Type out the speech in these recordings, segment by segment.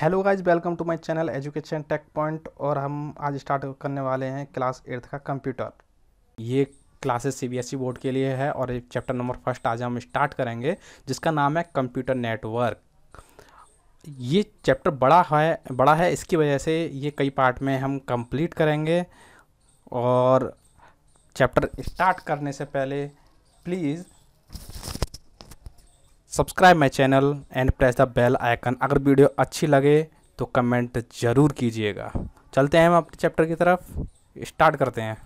hello guys welcome to my channel education tech point और हम आज स्टार्ट करने वाले हैं क्लास एट्थ का कंप्यूटर ये क्लासेस सीबीएसई e बोर्ड के लिए है और चैप्टर नंबर फर्स्ट आज हम स्टार्ट करेंगे जिसका नाम है कंप्यूटर नेटवर्क ये चैप्टर बड़ा है बड़ा है इसकी वजह से ये कई पार्ट में हम कंप्लीट करेंगे और चैप्टर स्टार्ट करने से पहले please subscribe my channel and press the bell icon अगर वीडियो अच्छी लगे तो कमेंट ज़रूर कीजिएगा चलते हैं हम अपने चैप्टर की तरफ स्टार्ट करते हैं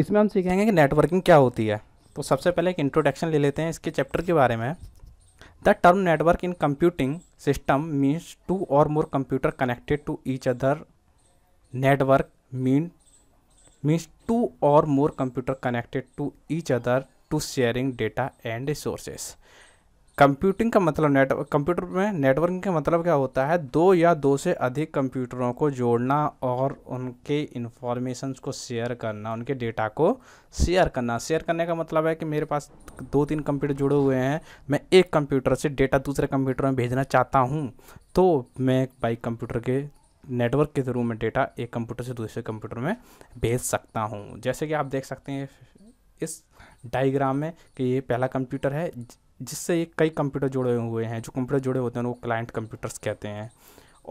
इसमें हम सीखेंगे कि नेटवर्किंग क्या होती है तो सबसे पहले एक इंट्रोडक्शन ले लेते हैं इसके चैप्टर के बारे में the term network in computing system means two or more computer connected to each other network mean means two or more computer connected to each other to sharing data and resources computing का मतलब network computer में networking का मतलब क्या होता है दो या दो से अधिक कंप्यूटरों को जोड़ना और उनके इंफॉर्मेशन को शेयर करना उनके डेटा को शेयर करना शेयर करने का मतलब है कि मेरे पास दो तीन कंप्यूटर जुड़े हुए हैं मैं एक कंप्यूटर से डेटा दूसरे कंप्यूटर में भेजना चाहता हूँ तो मैं बाई कंप्यूटर के नेटवर्क के थ्रू में डेटा एक कंप्यूटर से दूसरे कंप्यूटर में भेज सकता हूँ जैसे कि आप देख सकते हैं इस डायग्राम में कि ये पहला कंप्यूटर है जिससे ये कई कंप्यूटर जुड़े हुए हैं जो कंप्यूटर जुड़े होते हैं वो क्लाइंट कंप्यूटर्स कहते हैं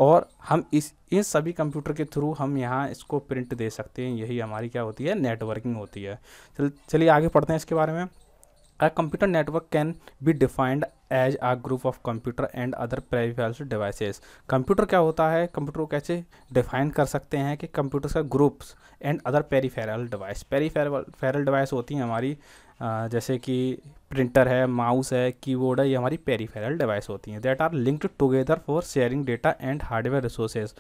और हम इस इन सभी कंप्यूटर के थ्रू हम यहाँ इसको प्रिंट दे सकते हैं यही हमारी क्या होती है नेटवर्किंग होती है चल चलिए आगे पढ़ते हैं इसके बारे में A computer network can be defined as a group of computer and other previous devices computer क्या होता है कंप्यूटर को कैसे डिफाइन कर सकते हैं कि कंप्यूटर्स का groups and other peripheral device peripheral फेरल डिवाइस होती हैं हमारी जैसे कि प्रिंटर है माउस है की बोर्ड है ये हमारी पेरीफेरल डिवाइस होती हैं that are linked together for sharing data and hardware resources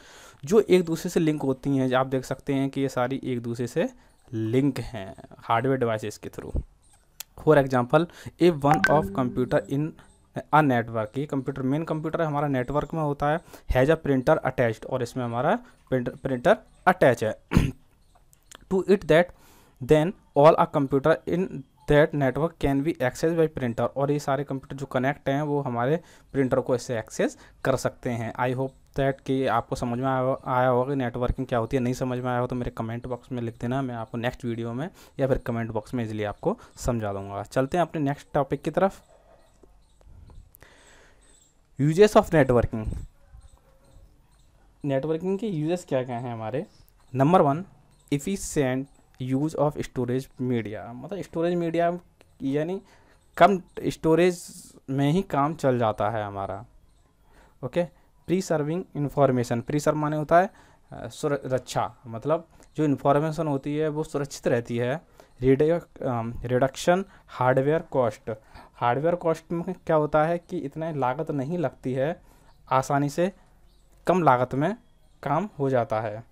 जो एक दूसरे से लिंक होती हैं आप देख सकते हैं कि ये सारी एक दूसरे से लिंक हैं हार्डवेयर डिवाइसेस के through for example a one of computer in a network ये कंप्यूटर मेन कंप्यूटर हमारा नेटवर्क में होता है हैज़ अ प्रिंटर अटैच्ड और इसमें हमारा प्रिंटर अटैच है to it that then all a computer in that network can be access by printer और ये सारे कंप्यूटर जो कनेक्ट हैं वो हमारे प्रिंटर को इससे एक्सेस कर सकते हैं आई होप दैट कि आपको समझ में आया होगा कि नेटवर्किंग क्या होती है नहीं समझ में आया हो तो मेरे कमेंट बॉक्स में लिख देना मैं आपको नेक्स्ट वीडियो में या फिर कमेंट बॉक्स में इजिली आपको समझा दूंगा चलते हैं अपने नेक्स्ट टॉपिक की तरफ यूजेस ऑफ नेटवर्किंग नेटवर्किंग के यूजेस क्या क्या हैं हमारे number one send use of storage media मतलब स्टोरेज मीडिया यानी कम स्टोरेज में ही काम चल जाता है हमारा okay pre serving information pre serve माने होता है सुरक्षा मतलब जो इन्फॉर्मेशन होती है वो सुरक्षित रहती है reduction hardware cost hardware cost में क्या होता है कि इतना लागत नहीं लगती है आसानी से कम लागत में काम हो जाता है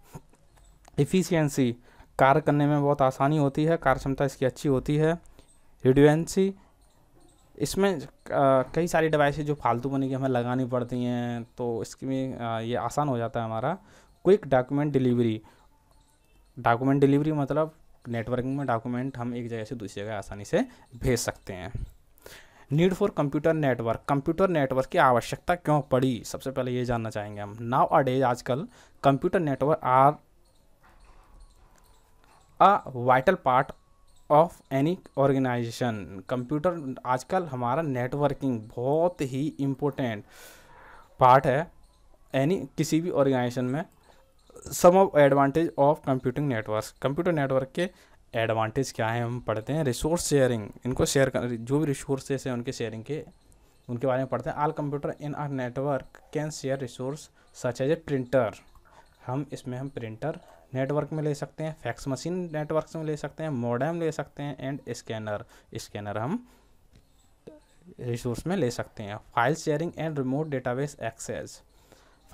इफ़िशेंसी कार्य करने में बहुत आसानी होती है कार्य क्षमता इसकी अच्छी होती है रिड्यूएंसी इसमें कई सारी डिवाइसेज जो फालतू बनी की हमें लगानी पड़ती हैं तो में ये आसान हो जाता है हमारा quick document delivery document delivery मतलब नेटवर्किंग में डॉक्यूमेंट हम एक जगह से दूसरी जगह आसानी से भेज सकते हैं need for computer network computer network की आवश्यकता क्यों पड़ी सबसे पहले ये जानना चाहेंगे हम नाव अडेज आजकल computer network are a vital part of any organization computer आजकल हमारा नेटवर्किंग बहुत ही इम्पोर्टेंट पार्ट है एनी किसी भी ऑर्गेनाइजेशन में some of advantage of computing network computer network के एडवांटेज क्या है हम पढ़ते हैं रिसोर्स शेयरिंग इनको शेयर कर जो भी रिसोर्सेस हैं उनके शेयरिंग के उनके बारे में पढ़ते हैं all computer in our network can share resource such as a printer हम इसमें हम प्रिंटर नेटवर्क में ले सकते हैं फैक्स मशीन नेटवर्क में ले सकते हैं मॉडम ले सकते हैं एंड स्कैनर स्कैनर हम रिसोर्स में ले सकते हैं file sharing and remote database access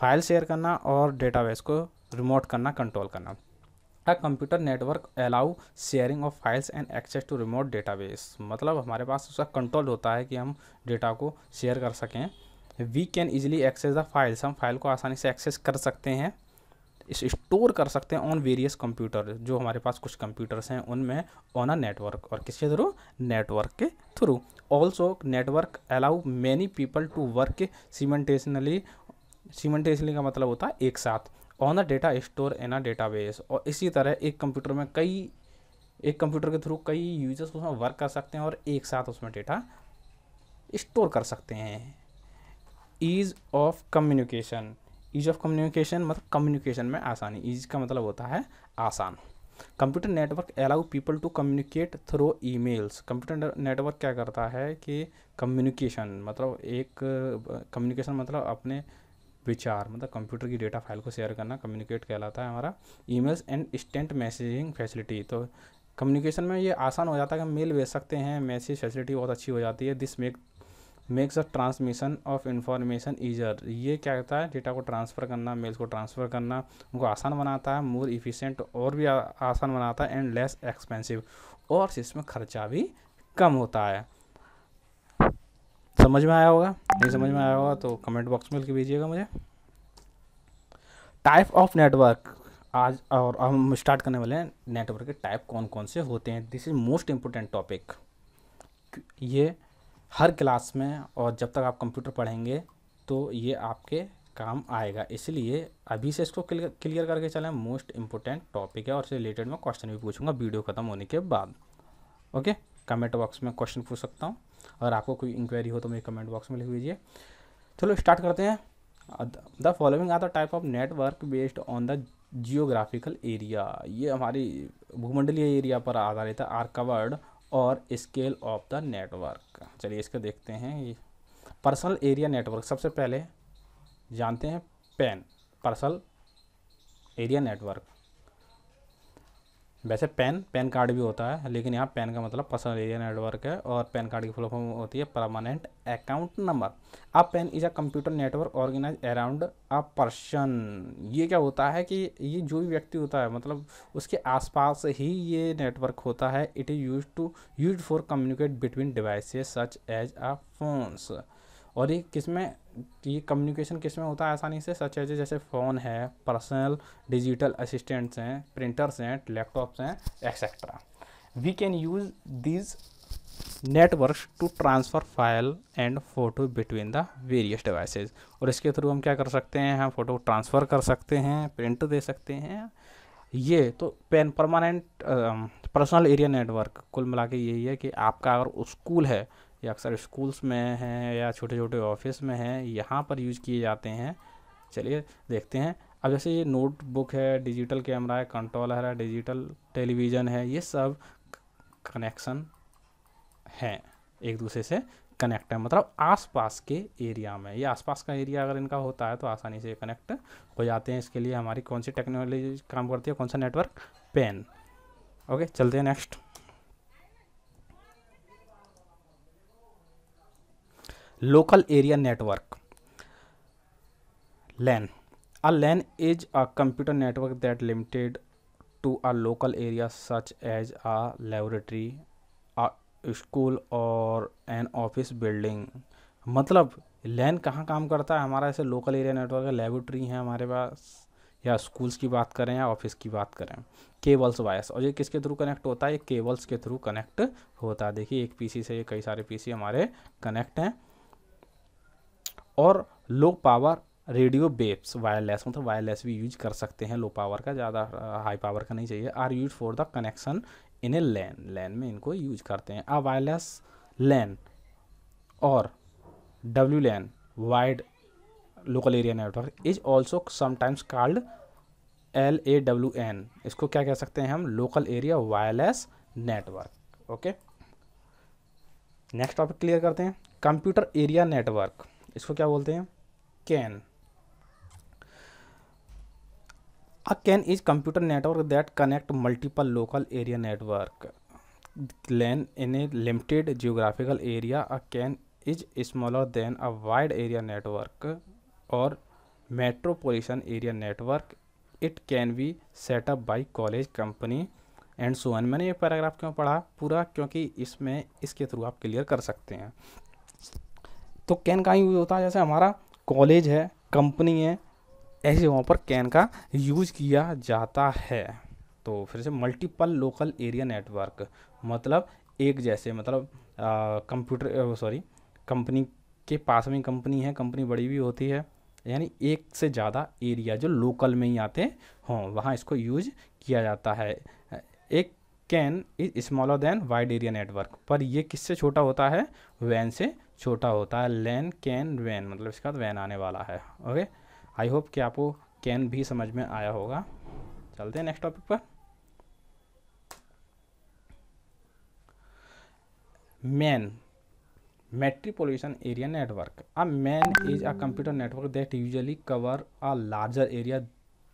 file share करना और डेटाबेस को रिमोट करना कंट्रोल करना a computer network allow sharing of files and access to remote database मतलब हमारे पास उसका कंट्रोल होता है कि हम डेटा को शेयर कर सकें we can easily access the files हम फाइल को आसानी से एक्सेस कर सकते हैं स्टोर कर सकते हैं ऑन वेरियस कंप्यूटर जो हमारे पास कुछ कंप्यूटर्स हैं उनमें ऑन अ नेटवर्क और किसके थ्रू नेटवर्क के through also network allow many people to work simultaneously simultaneously का मतलब होता है एक साथ on a data store in a data और इसी तरह एक कंप्यूटर में कई एक कंप्यूटर के थ्रू कई यूजर्स उसमें वर्क कर सकते हैं और एक साथ उसमें डेटा स्टोर कर सकते हैं ease of communication ease of communication मतलब कम्युनिकेशन में आसानी ईज का मतलब होता है आसान computer network allow people to communicate through emails computer network क्या करता है कि कम्युनिकेशन मतलब एक कम्युनिकेशन मतलब अपने विचार मतलब कंप्यूटर की डेटा फाइल को शेयर करना कम्युनिकेट कहलाता है हमारा emails and instant messaging facility तो कम्युनिकेशन में ये आसान हो जाता है कि मेल भेज सकते हैं मैसेज फैसिलिटी बहुत अच्छी हो जाती है this make makes a transmission of information easier ये क्या कहता है डेटा को ट्रांसफ़र करना मेल्स को ट्रांसफ़र करना उनको आसान बनाता है मोर इफ़िशेंट और भी आसान बनाता है एंड लेस एक्सपेंसिव और इसमें खर्चा भी कम होता है समझ में आया होगा नहीं समझ में आया होगा तो कमेंट बॉक्स में लिख भेजिएगा मुझे टाइप ऑफ नेटवर्क आज और हम स्टार्ट करने वाले हैं नेटवर्क के टाइप कौन कौन से होते हैं this is most important topic ये हर क्लास में और जब तक आप कंप्यूटर पढ़ेंगे तो ये आपके काम आएगा इसलिए अभी से इसको क्लियर करके चलें मोस्ट इम्पोर्टेंट टॉपिक है और इससे रिलेटेड मैं क्वेश्चन भी पूछूंगा वीडियो ख़त्म होने के बाद ओके कमेंट बॉक्स में क्वेश्चन पूछ सकता हूँ अगर आपको कोई इंक्वायरी हो तो मेरे कमेंट बॉक्स में लिख दीजिए चलो स्टार्ट करते हैं the following are the type of network based on the geographical area ये हमारी भूमंडलीय एरिया पर आधारित है are covered or scale of the network चलिए इसको देखते हैं ये पर्सनल एरिया नेटवर्क सबसे पहले जानते हैं पैन पर्सनल एरिया नेटवर्क वैसे पैन पैन कार्ड भी होता है लेकिन यहाँ पैन का मतलब पर्सनल एरिया नेटवर्क है और पैन कार्ड की फुल फॉर्म होती है permanent account number a PAN is a computer network organize around a person ये क्या होता है कि ये जो भी व्यक्ति होता है मतलब उसके आसपास ही ये नेटवर्क होता है it is use to use for communicate between devices such as a phones और ये किस में ये कम्युनिकेशन किस में होता है आसानी से सच है जैसे फ़ोन है पर्सनल डिजिटल असिस्टेंट्स हैं प्रिंटर्स हैं लैपटॉप्स हैं etcetera we can use these networks to transfer file and photo between the various devices और इसके थ्रू हम क्या कर सकते हैं हम फ़ोटो ट्रांसफ़र कर सकते हैं प्रिंट दे सकते हैं ये तो PAN permanent personal area network कुल मिला के यही है कि आपका अगर स्कूल है ये अक्सर स्कूल्स में हैं या छोटे छोटे ऑफिस में हैं यहाँ पर यूज किए जाते हैं चलिए देखते हैं अब जैसे ये नोटबुक है डिजिटल कैमरा है कंट्रोलर है डिजिटल टेलीविज़न है ये सब कनेक्शन हैं एक दूसरे से कनेक्ट है मतलब आसपास के एरिया में ये आसपास का एरिया अगर इनका होता है तो आसानी से कनेक्ट हो जाते हैं इसके लिए हमारी कौन सी टेक्नोलॉजी काम करती है कौन सा नेटवर्क पेन ओके चलते हैं next local area network LAN uh LAN is a computer network that limited to uh local area such as uh laboratory school or an office building मतलब लैन कहाँ काम करता है हमारा ऐसे लोकल एरिया नेटवर्क है लेबोरेटरी है हमारे पास या स्कूल्स की बात करें या ऑफिस की बात करें केबल्स वायर्स और ये किसके थ्रू कनेक्ट होता है केबल्स के थ्रू कनेक्ट होता है देखिए एक पीसी से कई सारे पीसी हमारे कनेक्ट हैं और low power radio waves wireless मतलब वायरलेस भी यूज कर सकते हैं लो पावर का ज़्यादा हाई पावर का नहीं चाहिए are use for the connection in a LAN LAN में इनको यूज करते हैं uh wireless LAN or W LAN wide local area network is also sometimes called L A W N इसको क्या कह सकते हैं हम local area wireless network okay next topic clear करते हैं कंप्यूटर एरिया नेटवर्क इसको क्या बोलते हैं CAN a CAN is computer network that connect multiple local area network LAN in a limited geographical area a CAN is smaller than a wide area network or metropolitan area network it can be setup by college company and so on मैंने ये paragraph क्यों पढ़ा पूरा क्योंकि इसमें इसके through आप clear कर सकते हैं तो कैन का यूज़ होता है जैसे हमारा कॉलेज है कंपनी है ऐसे जगहों पर कैन का यूज किया जाता है तो फिर से मल्टीपल लोकल एरिया नेटवर्क मतलब एक जैसे मतलब कंप्यूटर सॉरी कंपनी के पास में कंपनी है कंपनी बड़ी भी होती है यानी एक से ज़्यादा एरिया जो लोकल में ही आते हों वहाँ इसको यूज किया जाता है एक CAN is smaller than wide area network पर यह किससे छोटा होता है वैन से छोटा होता है लैन कैन वैन मतलब इसका तो वैन आने वाला है ओके आई होप कि आपको कैन भी समझ में आया होगा चलते हैं नेक्स्ट टॉपिक पर MAN metropolitan area network a MAN is a computer network that usually cover a larger area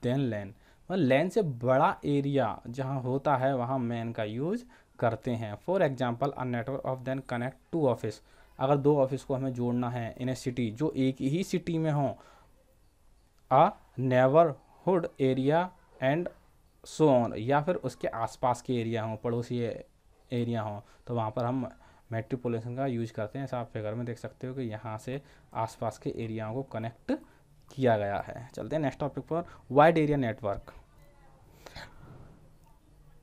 than LAN मतलब लैन से बड़ा एरिया जहाँ होता है वहाँ मैन का यूज करते हैं for example a network of then connect to office अगर दो ऑफिस को हमें जोड़ना है इन ए सिटी जो एक ही सिटी में हों आ hood area and so on या फिर उसके आसपास के एरिया हों पड़ोसी एरिया हों तो वहाँ पर हम मेट्रोपोलिसन का यूज करते हैं ऐसा आप फिगर में देख सकते हो कि यहाँ से आसपास के एरियाओं को कनेक्ट किया गया है चलते हैं नेक्स्ट टॉपिक पर वाइड एरिया नेटवर्क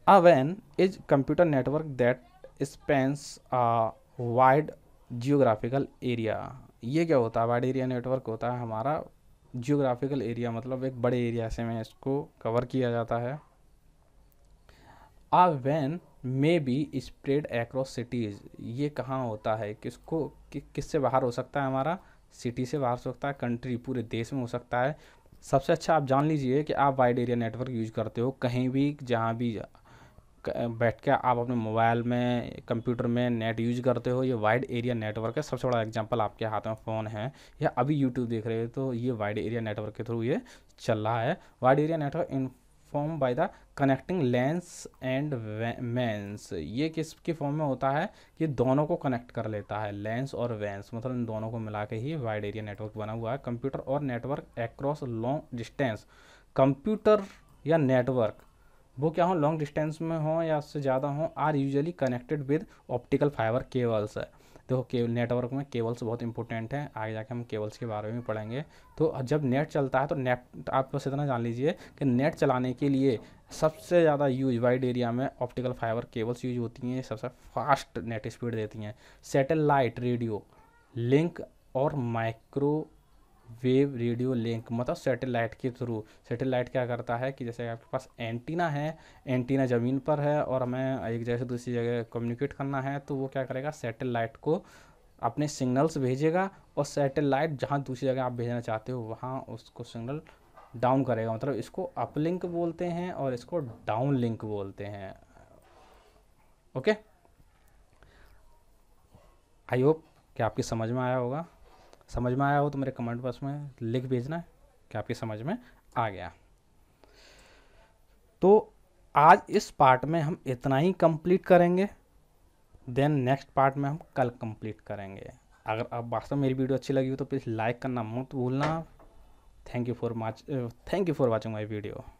अ वैन is computer network that spans wide geographical area ये क्या होता है वाइड एरिया नेटवर्क होता है हमारा जियोग्राफिकल एरिया मतलब एक बड़े एरिया से में इसको कवर किया जाता है आ वैन may be spread across cities ये कहाँ होता है किसको कि, किससे बाहर हो सकता है हमारा सिटी से बाहर हो सकता है कंट्री पूरे देश में हो सकता है सबसे अच्छा आप जान लीजिए कि आप वाइड एरिया नेटवर्क यूज करते हो कहीं भी जहाँ भी बैठ के आप अपने मोबाइल में कंप्यूटर में नेट यूज करते हो ये वाइड एरिया नेटवर्क है सबसे बड़ा एग्जांपल आपके हाथ में फ़ोन है या अभी यूट्यूब देख रहे हो तो ये वाइड एरिया नेटवर्क के थ्रू ये चल रहा है wide area network in form by the connecting LANs and MANs ये किसके फॉर्म में होता है कि दोनों को कनेक्ट कर लेता है लेंस और वैंस मतलब इन दोनों को मिला के ही वाइड एरिया नेटवर्क बना हुआ है कंप्यूटर और network across long distance computer या नेटवर्क वो क्या हो लॉन्ग डिस्टेंस में हो या उससे ज़्यादा हो are usually connected with optical fibre cables है देखो केबल नेटवर्क में केबल्स बहुत इंपॉर्टेंट हैं आगे जाके हम केबल्स के बारे में पढ़ेंगे तो जब नेट चलता है तो नेट आप बस इतना जान लीजिए कि नेट चलाने के लिए सबसे ज़्यादा यूज वाइड एरिया में ऑप्टिकल फाइबर केबल्स यूज होती हैं सबसे फास्ट नेट स्पीड देती हैं सेटेलाइट रेडियो लिंक और माइक्रो वेव रेडियो लिंक मतलब सैटेलाइट के थ्रू सैटेलाइट क्या करता है कि जैसे आपके पास एंटीना है एंटीना ज़मीन पर है और हमें एक जगह से दूसरी जगह कम्युनिकेट करना है तो वो क्या करेगा सैटेलाइट को अपने सिग्नल्स भेजेगा और सैटेलाइट जहाँ दूसरी जगह आप भेजना चाहते हो वहाँ उसको सिग्नल डाउन करेगा मतलब इसको अप लिंक बोलते हैं और इसको डाउन लिंक बोलते हैं ओके आई होप कि आपकी समझ में आया होगा समझ में आया हो तो मेरे कमेंट बॉक्स में लिख भेजना कि आपकी समझ में आ गया तो आज इस पार्ट में हम इतना ही कंप्लीट करेंगे देन नेक्स्ट पार्ट में हम कल कंप्लीट करेंगे अगर आप वास्तव में मेरी वीडियो अच्छी लगी हो तो प्लीज़ लाइक करना मत भूलना thank you for watch thank you for watching my video